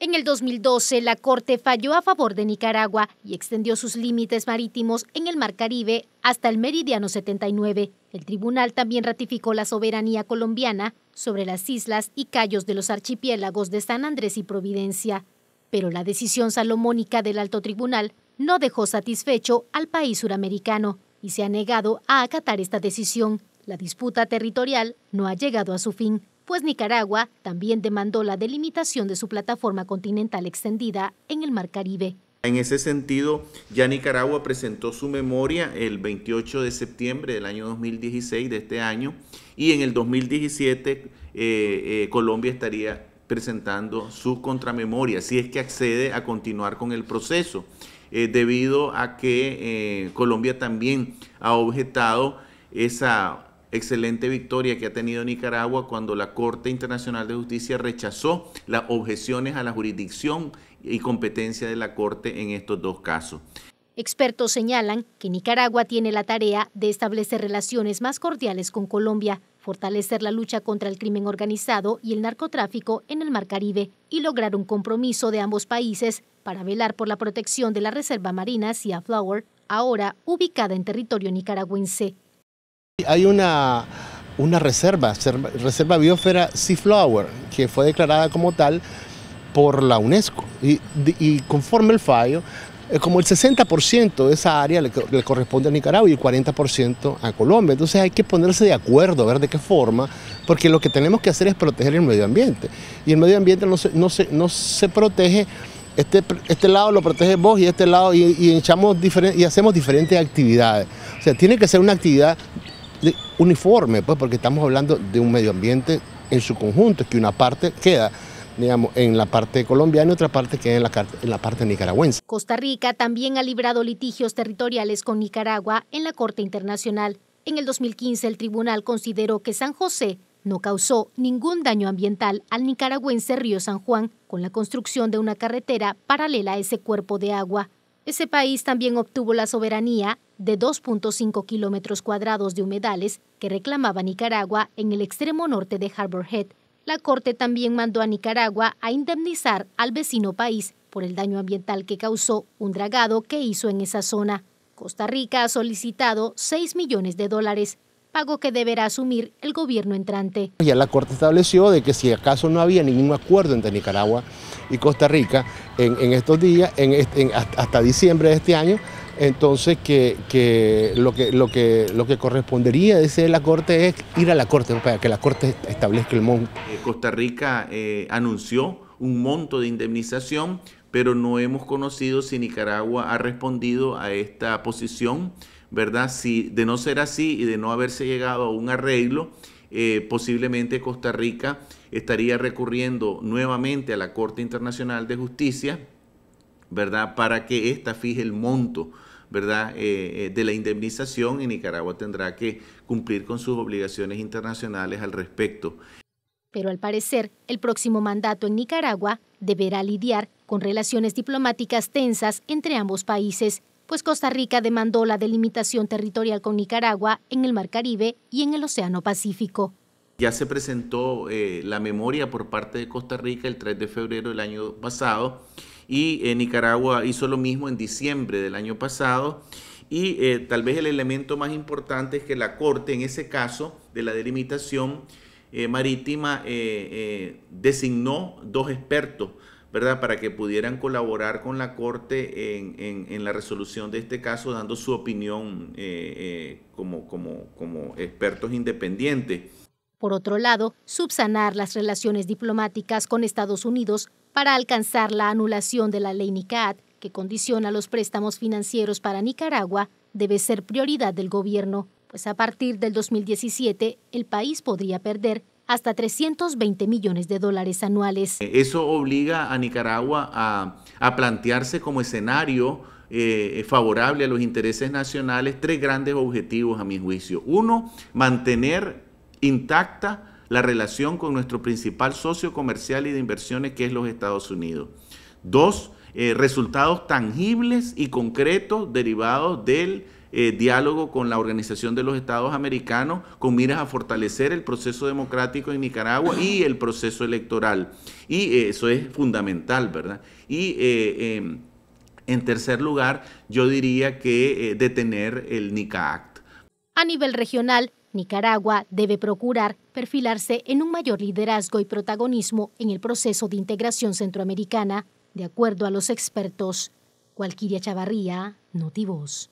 En el 2012, la Corte falló a favor de Nicaragua y extendió sus límites marítimos en el Mar Caribe hasta el meridiano 79. El tribunal también ratificó la soberanía colombiana sobre las islas y cayos de los archipiélagos de San Andrés y Providencia. Pero la decisión salomónica del alto tribunal no dejó satisfecho al país suramericano y se ha negado a acatar esta decisión. La disputa territorial no ha llegado a su fin pues Nicaragua también demandó la delimitación de su plataforma continental extendida en el Mar Caribe. En ese sentido, ya Nicaragua presentó su memoria el 28 de septiembre del año 2016 de este año y en el 2017 eh, eh, Colombia estaría presentando su contramemoria, si es que accede a continuar con el proceso, eh, debido a que Colombia también ha objetado esa excelente victoria que ha tenido Nicaragua cuando la Corte Internacional de Justicia rechazó las objeciones a la jurisdicción y competencia de la Corte en estos dos casos. Expertos señalan que Nicaragua tiene la tarea de establecer relaciones más cordiales con Colombia, fortalecer la lucha contra el crimen organizado y el narcotráfico en el Mar Caribe y lograr un compromiso de ambos países para velar por la protección de la Reserva Marina Sea Flower, ahora ubicada en territorio nicaragüense. Hay una, una reserva, Reserva Biosfera Seaflower, que fue declarada como tal por la UNESCO. Y, conforme el fallo, eh, como el 60% de esa área le, corresponde a Nicaragua y el 40% a Colombia. Entonces hay que ponerse de acuerdo, a ver de qué forma, porque lo que tenemos que hacer es proteger el medio ambiente. Y el medio ambiente no se, no se, no se protege este, este, lado lo protege vos y este lado y, y, y hacemos diferentes actividades. O sea, tiene que ser una actividad uniforme, pues porque estamos hablando de un medio ambiente en su conjunto, que una parte queda digamos, en la parte colombiana y otra parte queda en la, en la parte nicaragüense. Costa Rica también ha librado litigios territoriales con Nicaragua en la Corte Internacional. En el 2015 el tribunal consideró que San José no causó ningún daño ambiental al nicaragüense Río San Juan con la construcción de una carretera paralela a ese cuerpo de agua. Ese país también obtuvo la soberanía de 2.5 kilómetros cuadrados de humedales que reclamaba Nicaragua en el extremo norte de Harbor Head. La Corte también mandó a Nicaragua a indemnizar al vecino país por el daño ambiental que causó un dragado que hizo en esa zona. Costa Rica ha solicitado 6 millones de dólares pago que deberá asumir el gobierno entrante. Ya la Corte estableció de que si acaso no había ningún acuerdo entre Nicaragua y Costa Rica en, estos días, en, hasta diciembre de este año, entonces que, lo que, lo que correspondería, la Corte, es ir a la Corte, para que la Corte establezca el monto. Eh, Costa Rica eh, anunció un monto de indemnización pero no hemos conocido si Nicaragua ha respondido a esta posición, ¿verdad? Si de no ser así y de no haberse llegado a un arreglo, eh, posiblemente Costa Rica estaría recurriendo nuevamente a la Corte Internacional de Justicia, ¿verdad? Para que ésta fije el monto, ¿verdad? Eh, eh, de la indemnización y Nicaragua tendrá que cumplir con sus obligaciones internacionales al respecto. Pero al parecer, el próximo mandato en Nicaragua deberá lidiar con relaciones diplomáticas tensas entre ambos países, pues Costa Rica demandó la delimitación territorial con Nicaragua en el Mar Caribe y en el Océano Pacífico. Ya se presentó eh, la memoria por parte de Costa Rica el 3 de febrero del año pasado y eh, Nicaragua hizo lo mismo en diciembre del año pasado. Y eh, tal vez el elemento más importante es que la Corte, en ese caso de la delimitación, eh, Marítima eh, eh, designó dos expertos, ¿verdad? Para que pudieran colaborar con la Corte en, la resolución de este caso, dando su opinión como, expertos independientes. Por otro lado, subsanar las relaciones diplomáticas con Estados Unidos para alcanzar la anulación de la ley NICAD, que condiciona los préstamos financieros para Nicaragua, debe ser prioridad del gobierno pues a partir del 2017 el país podría perder hasta 320 millones de dólares anuales. Eso obliga a Nicaragua a, plantearse como escenario eh, favorable a los intereses nacionales tres grandes objetivos a mi juicio. Uno, mantener intacta la relación con nuestro principal socio comercial y de inversiones que es los Estados Unidos. Dos, eh, resultados tangibles y concretos derivados del eh, diálogo con la Organización de los Estados Americanos con miras a fortalecer el proceso democrático en Nicaragua y el proceso electoral. Y eh, eso es fundamental, ¿verdad? Y eh, em, en tercer lugar, yo diría que detener el NICA Act. A nivel regional, Nicaragua debe procurar perfilarse en un mayor liderazgo y protagonismo en el proceso de integración centroamericana, de acuerdo a los expertos. Cualquiria Chavarría, Notivos.